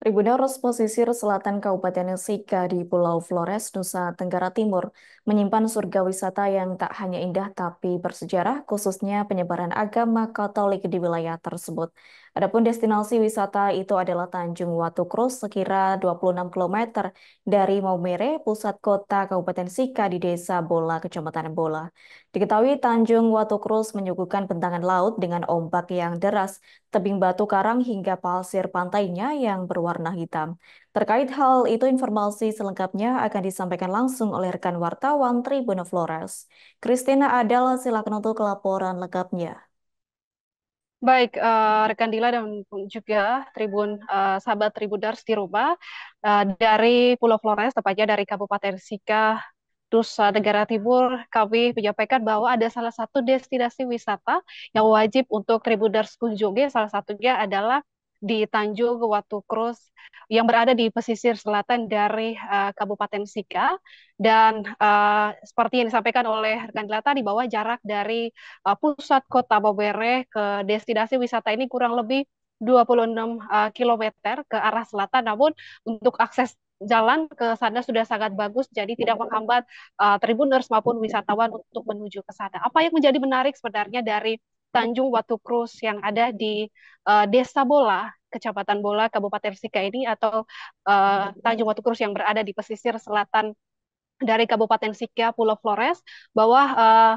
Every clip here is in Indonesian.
Tribunal pesisir selatan Kabupaten Sika di Pulau Flores, Nusa Tenggara Timur, menyimpan surga wisata yang tak hanya indah tapi bersejarah, khususnya penyebaran agama Katolik di wilayah tersebut. Adapun destinasi wisata itu adalah Tanjung Watu Krus sekira 26 km dari Maumere, pusat kota Kabupaten Sika di Desa Bola, Kecamatan Bola. Diketahui Tanjung Watu Krus menyuguhkan bentangan laut dengan ombak yang deras, tebing batu karang hingga pasir pantainya yang berwarna hitam. Terkait hal itu informasi selengkapnya akan disampaikan langsung oleh rekan wartawan Tribun Flores. Christina Adela. silakan untuk laporan lengkapnya. Baik, uh, rekan Dila dan juga Tribun uh, sahabat Tribun Dars di rumah uh, dari Pulau Flores, tepatnya dari Kabupaten Sika, Nusa Negara Timur, kami menyampaikan bahwa ada salah satu destinasi wisata yang wajib untuk Tribun Dars kunjungi. Salah satunya adalah di Tanjung Watu Krus yang berada di pesisir selatan dari uh, Kabupaten Sika dan uh, seperti yang disampaikan oleh rekan Delata di bawah jarak dari uh, pusat kota Bobere ke destinasi wisata ini kurang lebih 26 uh, km ke arah selatan namun untuk akses jalan ke sana sudah sangat bagus jadi tidak menghambat uh, tribuners maupun wisatawan untuk menuju ke sana. Apa yang menjadi menarik sebenarnya dari Tanjung Watu Krus yang ada di uh, Desa Bola, Kecamatan Bola, Kabupaten Sika ini atau uh, Tanjung Watu Krus yang berada di pesisir selatan dari Kabupaten Sika, Pulau Flores, bahwa uh, eh,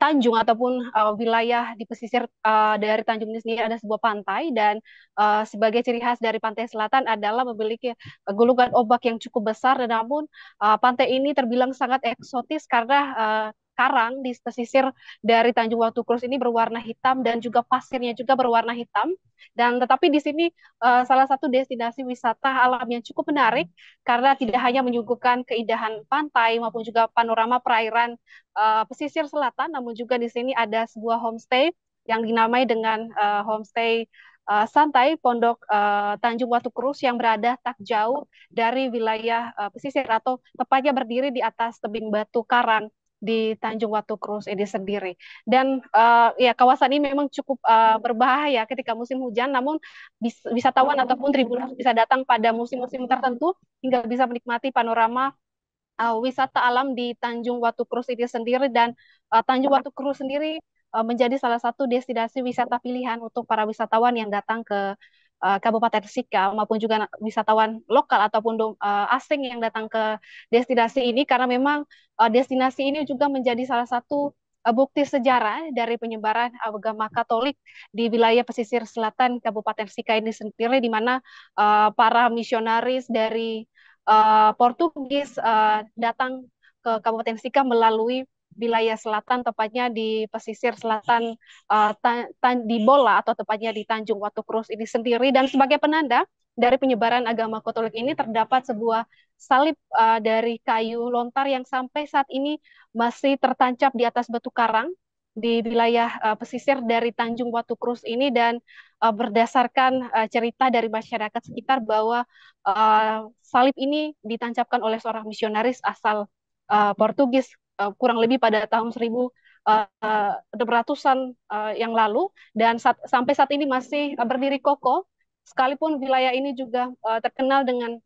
Tanjung ataupun uh, wilayah di pesisir uh, dari Tanjung ini sendiri ada sebuah pantai dan uh, sebagai ciri khas dari pantai selatan adalah memiliki gulungan ombak yang cukup besar dan namun uh, pantai ini terbilang sangat eksotis karena uh, karang di pesisir dari Tanjung Watu Krus ini berwarna hitam dan juga pasirnya juga berwarna hitam. Dan tetapi di sini uh, salah satu destinasi wisata alam yang cukup menarik karena tidak hanya menyuguhkan keindahan pantai maupun juga panorama perairan uh, pesisir selatan, namun juga di sini ada sebuah homestay yang dinamai dengan uh, homestay uh, santai Pondok uh, Tanjung Watu Krus yang berada tak jauh dari wilayah uh, pesisir atau tepatnya berdiri di atas tebing batu karang di Tanjung Watu Cruz ini sendiri. Dan uh, ya kawasan ini memang cukup uh, berbahaya ketika musim hujan, namun bis wisatawan ataupun tribun bisa datang pada musim-musim tertentu hingga bisa menikmati panorama uh, wisata alam di Tanjung Watu Cruz ini sendiri dan uh, Tanjung Watu Cruz sendiri uh, menjadi salah satu destinasi wisata pilihan untuk para wisatawan yang datang ke Eh, Kabupaten Sika maupun juga wisatawan lokal ataupun uh, asing yang datang ke destinasi ini karena memang uh, destinasi ini juga menjadi salah satu uh, bukti sejarah dari penyebaran agama Katolik di wilayah pesisir selatan Kabupaten Sika ini sendiri di mana uh, para misionaris dari uh, Portugis uh, datang ke Kabupaten Sika melalui wilayah selatan tepatnya di pesisir selatan uh, eh, tan, tan, di Bola atau tepatnya di Tanjung Watu Krus ini sendiri dan sebagai penanda dari penyebaran agama Katolik ini terdapat sebuah salib uh, dari kayu lontar yang sampai saat ini masih tertancap di atas batu karang di wilayah uh, pesisir dari Tanjung Watu Krus ini dan uh, berdasarkan uh, cerita dari masyarakat sekitar bahwa uh, salib ini ditancapkan oleh seorang misionaris asal uh, Portugis Eh, kurang lebih pada tahun 1000 eh, ratusan eh, yang lalu dan saat, sampai saat ini masih berdiri kokoh sekalipun wilayah ini juga terkenal dengan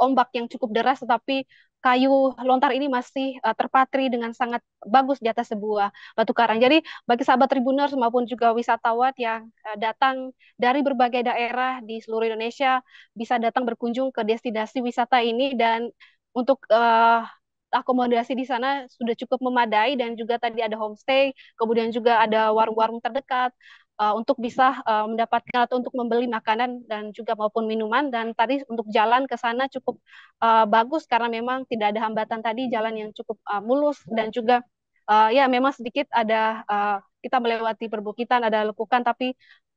ombak yang cukup deras tetapi kayu lontar ini masih terpatri dengan sangat bagus di atas sebuah batu karang. Jadi bagi sahabat tribuners maupun juga wisatawan yang datang dari berbagai daerah di seluruh Indonesia bisa datang berkunjung ke destinasi wisata ini dan untuk uh, akomodasi di sana sudah cukup memadai dan juga tadi ada homestay, kemudian juga ada warung-warung terdekat uh, untuk bisa uh, mendapatkan atau untuk membeli makanan dan juga maupun minuman dan tadi untuk jalan ke sana cukup uh, bagus karena memang tidak ada hambatan tadi jalan yang cukup uh, mulus dan juga uh, ya memang sedikit ada uh, kita melewati perbukitan ada lekukan tapi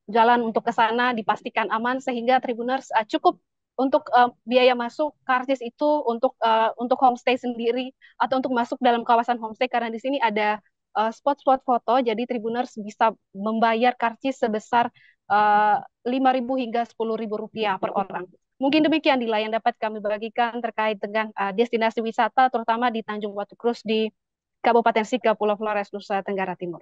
jalan untuk ke sana dipastikan aman sehingga Tribuners uh, cukup untuk uh, biaya masuk karcis itu untuk uh, untuk homestay sendiri atau untuk masuk dalam kawasan homestay karena di sini ada eh, spot-spot uh, foto jadi tribuners bisa membayar karcis sebesar uh, 5.000 hingga 10.000 rupiah per orang. Mungkin demikian Dila yang dapat kami bagikan terkait dengan uh, destinasi wisata terutama di Tanjung Watu Krus di Kabupaten Sika Pulau Flores Nusa Tenggara Timur.